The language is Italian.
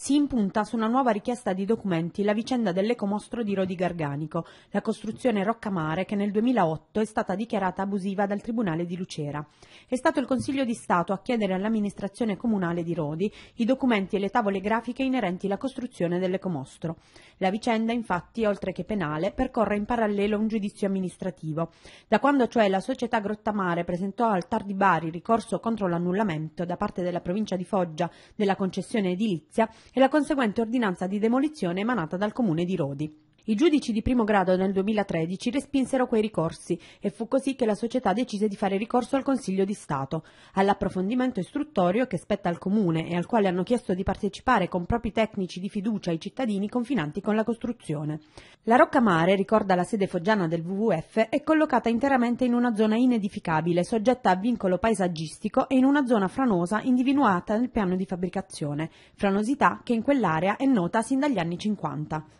si impunta su una nuova richiesta di documenti la vicenda dell'ecomostro di Rodi Garganico, la costruzione Roccamare che nel 2008 è stata dichiarata abusiva dal Tribunale di Lucera. È stato il Consiglio di Stato a chiedere all'amministrazione comunale di Rodi i documenti e le tavole grafiche inerenti alla costruzione dell'ecomostro. La vicenda, infatti, oltre che penale, percorre in parallelo un giudizio amministrativo. Da quando cioè la società Grottamare presentò al Tar di Bari ricorso contro l'annullamento da parte della provincia di Foggia della concessione edilizia, e la conseguente ordinanza di demolizione emanata dal comune di Rodi. I giudici di primo grado nel 2013 respinsero quei ricorsi e fu così che la società decise di fare ricorso al Consiglio di Stato. All'approfondimento istruttorio che spetta al Comune e al quale hanno chiesto di partecipare con propri tecnici di fiducia i cittadini confinanti con la costruzione. La Roccamare, ricorda la sede foggiana del WWF, è collocata interamente in una zona inedificabile, soggetta a vincolo paesaggistico e in una zona franosa individuata nel piano di fabbricazione, franosità che in quell'area è nota sin dagli anni 50.